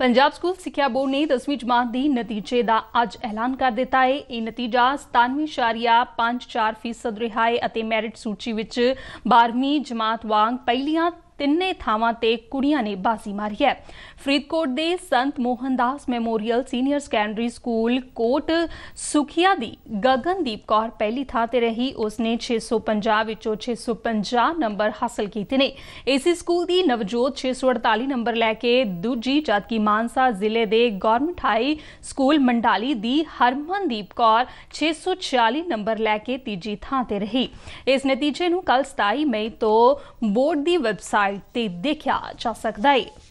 Punjab school ਸਿੱਖਿਆ board ਨੇ 10ਵੀਂ ਜਮਾਤ ਦੀ ਨਤੀਜੇ ਦਾ ਅੱਜ ਐਲਾਨ ਕਰ ਦਿੱਤਾ ਹੈ ਇਹ ਨਤੀਜਾ 97.54% ਰਿਹਾ ਹੈ ਅਤੇ ਮੈਰਿਟ ਸੂਚੀ ਵਿੱਚ 12ਵੀਂ ਜਮਾਤ ਵਾਂਗ ਪਹਿਲੀਆਂ तिने थावान से कुड़िया ने बाजी मारी है फरीदकोट के Sant Mohandas memorial senior secondary school Kot Sukhia की गगनदीप कौर पहली थां रही उसने छे सौ पाँचों छे सौ पाँ नंबर हासिल किए ने इसी स्कूल की नवजोत छे सौ अड़ताली नंबर लैके दूजी जबकि मानसा जिले के गौरमेंट हाई स्कूल मंडाली की हरमनदीप कौर छे सौ छियाली नंबर लैके तीजी थां रही इस नतीजे कल सताई मई तो बोर्ड की वैबसाइट ਸਾਈਟ ਤੇ ਦੇਖਿਆ ਜਾ ਸਕਦਾ ਹੈ